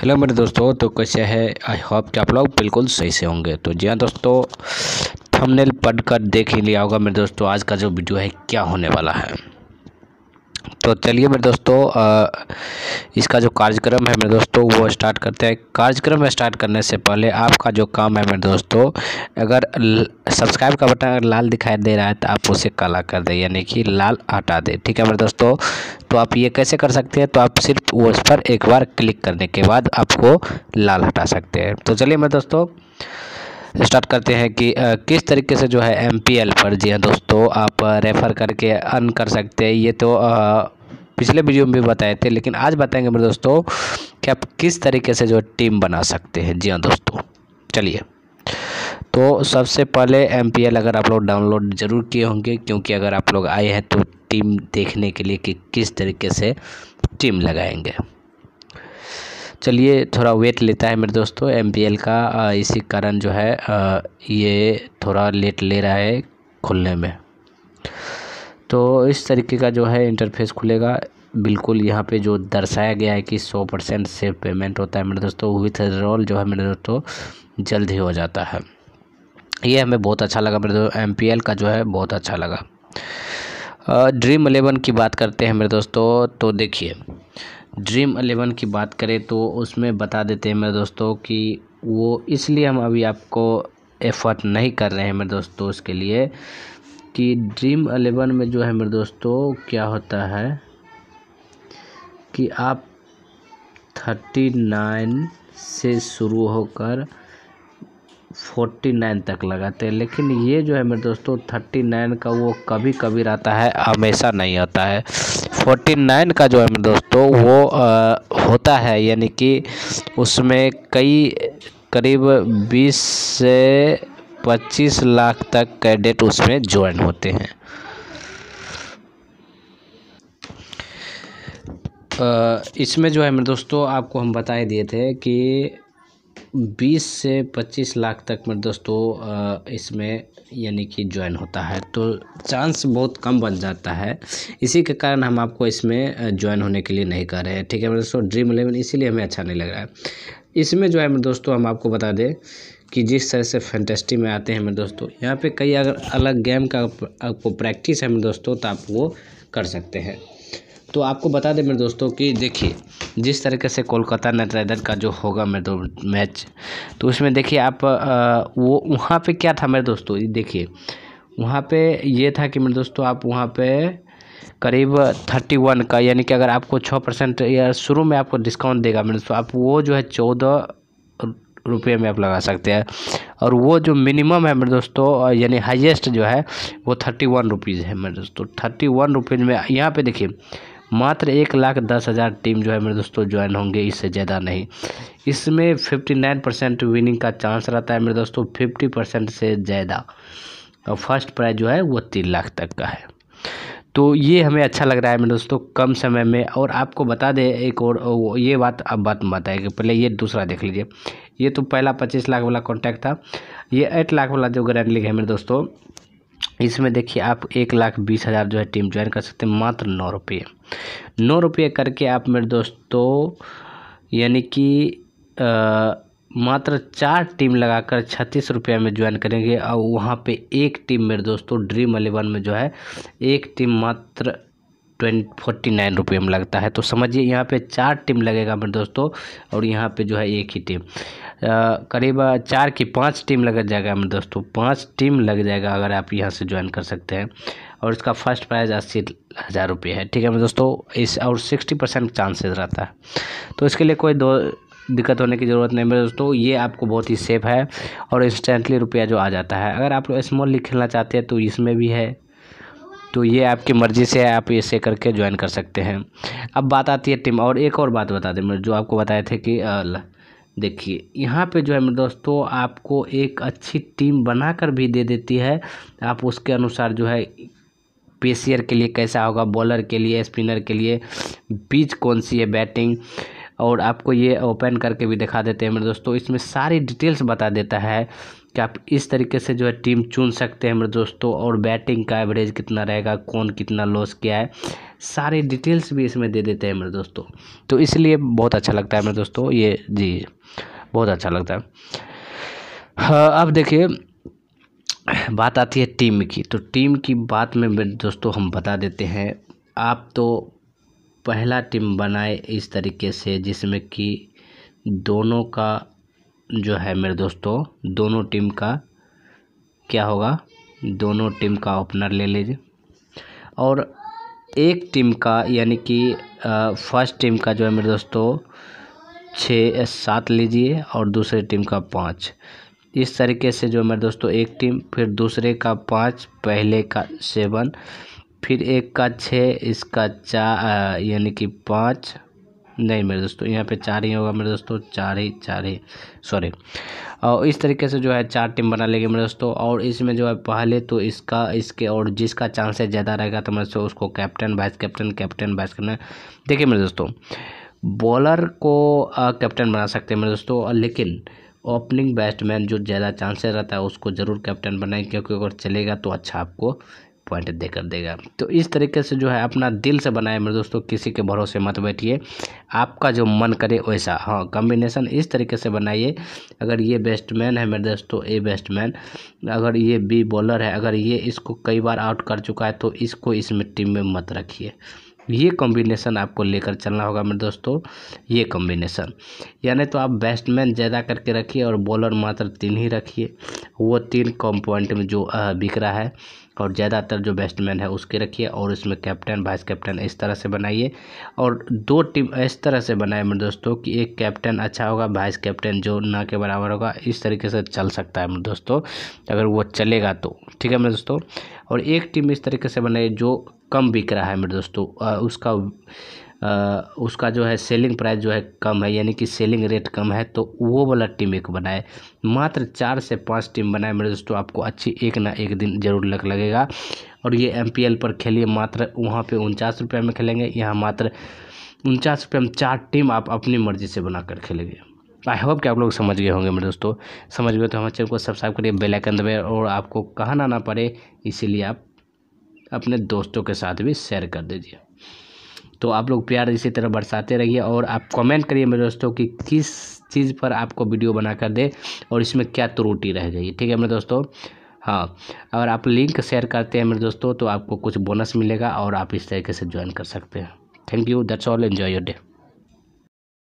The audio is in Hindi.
हेलो मेरे दोस्तों तो कैसे है आई होप कि आप लोग बिल्कुल सही से होंगे तो जी हाँ दोस्तों थंबनेल पढ़कर देख ही लिया होगा मेरे दोस्तों आज का जो वीडियो है क्या होने वाला है तो चलिए मेरे दोस्तों इसका जो कार्यक्रम है मेरे दोस्तों वो स्टार्ट करते हैं कार्यक्रम स्टार्ट करने से पहले आपका जो काम है मेरे दोस्तों अगर सब्सक्राइब का बटन अगर लाल दिखाई दे रहा है तो आप उसे काला कर दें यानी कि लाल हटा दें ठीक है मेरे दोस्तों तो आप ये कैसे कर सकते हैं तो आप सिर्फ उस पर एक बार क्लिक करने के बाद आपको लाल हटा सकते हैं तो चलिए मेरे दोस्तों स्टार्ट करते हैं कि किस तरीके से जो है एम पर जी हाँ दोस्तों आप रेफ़र करके अर्न कर सकते हैं ये तो पिछले वीडियो में भी बताए थे लेकिन आज बताएंगे मेरे दोस्तों कि आप किस तरीके से जो टीम बना सकते हैं जी हाँ दोस्तों चलिए तो सबसे पहले एम अगर आप लोग डाउनलोड ज़रूर किए होंगे क्योंकि अगर आप लोग आए हैं तो टीम देखने के लिए कि किस तरीके से टीम लगाएंगे चलिए थोड़ा वेट लेता है मेरे दोस्तों एम का इसी कारण जो है ये थोड़ा लेट ले रहा है खुलने में तो इस तरीके का जो है इंटरफेस खुलेगा बिल्कुल यहाँ पे जो दर्शाया गया है कि सौ परसेंट सेफ पेमेंट होता है मेरे दोस्तों विथ रोल जो है मेरे दोस्तों जल्द ही हो जाता है ये हमें बहुत अच्छा लगा मेरे दोस्तों एम का जो है बहुत अच्छा लगा ड्रीम इलेवन की बात करते हैं मेरे दोस्तों तो देखिए ड्रीम एलेवन की बात करें तो उसमें बता देते हैं मेरे दोस्तों कि वो इसलिए हम अभी आपको एफर्ट नहीं कर रहे हैं मेरे दोस्तों उसके लिए कि ड्रीम एलेवन में जो है मेरे दोस्तों क्या होता है कि आप थर्टी नाइन से शुरू होकर फोर्टी नाइन तक लगाते हैं लेकिन ये जो है मेरे दोस्तों थर्टी नाइन का वो कभी कभी रहता है हमेशा नहीं होता है फोर्टी नाइन का जो है दोस्तों वो आ, होता है यानी कि उसमें कई करीब बीस से पच्चीस लाख तक कैडेट उसमें ज्वाइन होते हैं इसमें जो है मेरे दोस्तों आपको हम बताए दिए थे कि बीस से पच्चीस लाख तक में दोस्तों इसमें यानी कि ज्वाइन होता है तो चांस बहुत कम बन जाता है इसी के कारण हम आपको इसमें ज्वाइन होने के लिए नहीं कर रहे हैं ठीक है मेरे दोस्तों ड्रीम इलेवन इसीलिए हमें अच्छा नहीं लग रहा है इसमें जो है मेरे दोस्तों हम आपको बता दें कि जिस तरह से फैंटेस्टी में आते हैं मेरे दोस्तों यहाँ पे कई अगर अलग गेम का आपको प्रैक्टिस है मेरे दोस्तों तो आप वो कर सकते हैं तो आपको बता दें मेरे दोस्तों कि देखिए जिस तरीके से कोलकाता नाइट राइडर का जो होगा मेरे दो मैच तो उसमें देखिए आप आ, वो वहाँ पे क्या था मेरे दोस्तों देखिए वहाँ पे ये था कि मेरे दोस्तों आप वहाँ पे करीब थर्टी वन का यानी कि अगर आपको छः परसेंट या शुरू में आपको डिस्काउंट देगा मेरे दोस्तों आप वो जो है चौदह रुपये में आप लगा सकते हैं और वो जो मिनिमम है मेरे दोस्तों यानी हाईएस्ट जो है वो थर्टी वन रुपीज़ है मेरे दोस्तों थर्टी वन रुपीज़ में यहाँ पे देखिए मात्र एक लाख दस हज़ार टीम जो है मेरे दोस्तों ज्वाइन होंगे इससे ज़्यादा नहीं इसमें फिफ्टी नाइन परसेंट विनिंग का चांस रहता है मेरे दोस्तों फिफ्टी परसेंट से ज़्यादा और फर्स्ट प्राइज़ जो है वो तीन लाख तक का है तो ये हमें अच्छा लग रहा है मेरे दोस्तों कम समय में और आपको बता दें एक और ये बात अब बात बताए कि पहले ये दूसरा देख लीजिए ये तो पहला पच्चीस लाख वाला कॉन्टैक्ट था ये एट लाख वाला जो ग्रैंड लीग है मेरे दोस्तों इसमें देखिए आप एक लाख बीस हज़ार जो है टीम ज्वाइन कर सकते हैं मात्र नौ रुपये नौ रुपये करके आप मेरे दोस्तों यानी कि मात्र चार टीम लगाकर छत्तीस रुपये में ज्वाइन करेंगे और वहाँ पे एक टीम मेरे दोस्तों ड्रीम अलेवन में जो है एक टीम मात्र ट्वें फोर्टी नाइन रुपये में लगता है तो समझिए यहाँ पे चार टीम लगेगा मेरे दोस्तों और यहाँ पे जो है एक ही टीम करीब चार की पाँच टीम लग जाएगा मेरे दोस्तों पाँच टीम लग जाएगा अगर आप यहाँ से ज्वाइन कर सकते हैं और इसका फर्स्ट प्राइज़ अस्सी हज़ार रुपये है ठीक है मैं दोस्तों इस और सिक्सटी परसेंट चांसेज रहता है तो इसके लिए कोई दो दिक्कत होने की ज़रूरत नहीं मेरे दोस्तों ये आपको बहुत ही सेफ है और इंस्टेंटली रुपया जो आ जाता है अगर आप स्मॉल लीग खेलना चाहते हैं तो इसमें भी है तो ये आपकी मर्ज़ी से है आप इसे करके ज्वाइन कर सकते हैं अब बात आती है टीम और एक और बात बता दें जो आपको बताए थे कि देखिए यहाँ पे जो है मेरे दोस्तों आपको एक अच्छी टीम बनाकर भी दे देती है आप उसके अनुसार जो है पेशियर के लिए कैसा होगा बॉलर के लिए स्पिनर के लिए पिच कौन सी है बैटिंग और आपको ये ओपन करके भी दिखा देते हैं मेरे दोस्तों इसमें सारी डिटेल्स बता देता है कि आप इस तरीके से जो है टीम चुन सकते हैं मेरे दोस्तों और बैटिंग का एवरेज कितना रहेगा कौन कितना लॉस किया है सारे डिटेल्स भी इसमें दे देते हैं मेरे दोस्तों तो इसलिए बहुत अच्छा लगता है मेरे दोस्तों ये जी बहुत अच्छा लगता है हाँ, अब देखिए बात आती है टीम की तो टीम की बात में दोस्तों हम बता देते हैं आप तो पहला टीम बनाए इस तरीके से जिसमें कि दोनों का जो है मेरे दोस्तों दोनों टीम का क्या होगा दोनों टीम का ओपनर ले लीजिए और एक टीम का यानी कि फर्स्ट टीम का जो है मेरे दोस्तों छः सात लीजिए और दूसरे टीम का पाँच इस तरीके से जो मेरे दोस्तों एक टीम फिर दूसरे का पाँच पहले का सेवन फिर एक का छः इसका चार यानी कि पाँच नहीं मेरे दोस्तों यहाँ पे चार ही होगा मेरे दोस्तों चार ही चार ही सॉरी और इस तरीके से जो है चार टीम बना लेंगे मेरे दोस्तों और इसमें जो है पहले तो इसका इसके और जिसका चांसेस ज़्यादा रहेगा तो मेरे उसको captain vice captain captain vice captain देखिए मेरे दोस्तों बॉलर को कैप्टन बना सकते हैं मेरे दोस्तों लेकिन ओपनिंग बैट्समैन जो ज़्यादा चांसेस रहता है उसको ज़रूर कैप्टन बनाएं क्योंकि अगर चलेगा तो अच्छा आपको पॉइंट देकर देगा तो इस तरीके से जो है अपना दिल से बनाए मेरे दोस्तों किसी के भरोसे मत बैठिए आपका जो मन करे वैसा हाँ कॉम्बिनेशन इस तरीके से बनाइए अगर ये बेस्टमैन है मेरे दोस्तों ए बैट्समैन अगर ये बी बॉलर है अगर ये इसको कई बार आउट कर चुका है तो इसको इस टीम में मत रखिए ये कॉम्बिनेशन आपको लेकर चलना होगा मेरे दोस्तों ये कॉम्बिनेशन यानी तो आप बैट्समैन ज़्यादा करके रखिए और बॉलर मात्र तीन ही रखिए वो तीन कॉम पॉइंट में जो बिक रहा है और ज़्यादातर जो बैट्समैन है उसके रखिए और इसमें कैप्टन वाइस कैप्टन इस तरह से बनाइए और दो टीम इस तरह से बनाए मेरे दोस्तों कि एक कैप्टन अच्छा होगा वाइस कैप्टन जो ना के बराबर होगा इस तरीके से चल सकता है मेरे दोस्तों अगर वो चलेगा तो ठीक है मेरे दोस्तों और एक टीम इस तरीके से बनाइए जो कम बिक रहा है मेरे दोस्तों उसका उसका जो है सेलिंग प्राइस जो है कम है यानी कि सेलिंग रेट कम है तो वो वाला टीम एक बनाए मात्र चार से पांच टीम बनाए मेरे दोस्तों आपको अच्छी एक ना एक दिन जरूर लग लगेगा और ये एम पर खेलिए मात्र वहाँ पे उनचास रुपये में खेलेंगे यहाँ मात्र उनचास रुपये में चार टीम आप अपनी मर्ज़ी से बनाकर खेलेंगे आई होप कि आप लोग समझ गए होंगे मेरे दोस्तों समझ गए तो हमारे चैनल को सब्सक्राइब करिए बेल आइकन दबाए और आपको कहाँ ना, ना पड़े इसीलिए आप अपने दोस्तों के साथ भी शेयर कर दीजिए तो आप लोग प्यार इसी तरह बरसाते रहिए और आप कमेंट करिए मेरे दोस्तों कि किस चीज़ पर आपको वीडियो बना कर दे और इसमें क्या त्रुटि रह गई ठीक है मेरे दोस्तों हाँ अगर आप लिंक शेयर करते हैं मेरे दोस्तों तो आपको कुछ बोनस मिलेगा और आप इस तरीके से ज्वाइन कर सकते हैं thank you that's all enjoy your day